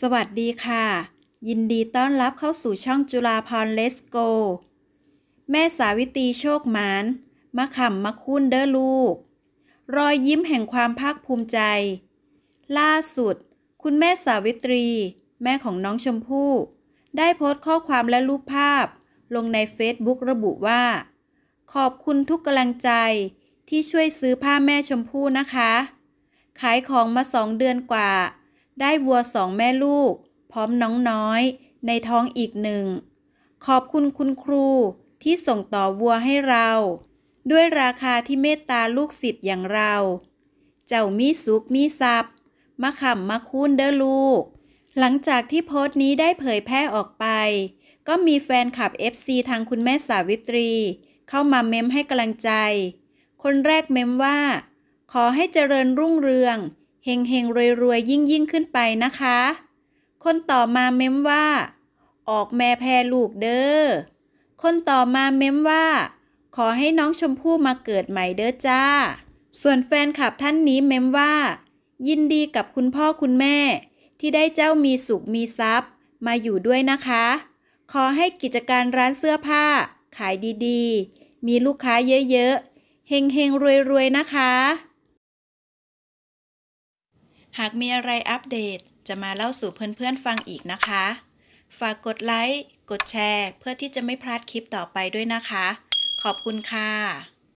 สวัสดีค่ะ ยินดีต้อนรับเข้าสู่ช่องจุฬาพรเลสโก แม่สาวิตีโชคหมานมะขำมะคุ้นเด้อลูก รอยยิ้มแห่งความภาคภูมิใจ ล่าสุดคุณแม่สาวิตรี แม่ของน้องชมพู่ได้โพสต์ข้อความและรูปภาพ ลงในเฟซบุ๊กระบุว่า ขอบคุณทุกกำลังใจที่ช่วยซื้อผ้าแม่ชมพู่นะคะ ขายของมาสองเดือนกว่าได้วัวสองแม่ลูก พร้อมน้องน้อยในท้องอีกหนึ่ง ขอบคุณคุณครูที่ส่งต่อวัวให้เรา ด้วยราคาที่เมตตาลูกศิษย์อย่างเรา เจ้ามีสุกมีรั์มาขำมาคุ้นเด้อลูก หลังจากที่โพสต์นี้ได้เผยแพร่ออกไป ก็มีแฟนคลับ FC ทางคุณแม่สาวิตรี เข้ามาเมมให้กำลังใจ คนแรกเมมว่า ขอให้เจริญรุ่งเรืองเฮงเฮงรวยรวยยิ่งยิ่งขึ้นไปนะคะ คนต่อมาเม้มว่า ออกแม่แพรลูกเด้อ คนต่อมาเม้มว่า ขอให้น้องชมพู่มาเกิดใหม่เด้อจ้า ส่วนแฟนคลับท่านนี้เม้มว่า ยินดีกับคุณพ่อคุณแม่ ที่ได้เจ้ามีสุขมีทรัพย์ มาอยู่ด้วยนะคะ ขอให้กิจการร้านเสื้อผ้า ขายดีๆ มีลูกค้าเยอะๆ เฮงเฮงรวยรวยนะคะหากมีอะไรอัปเดตจะมาเล่าสู่เพื่อนๆฟังอีกนะคะ ฝากกดไลค์ กดแชร์เพื่อที่จะไม่พลาดคลิปต่อไปด้วยนะคะ ขอบคุณค่ะ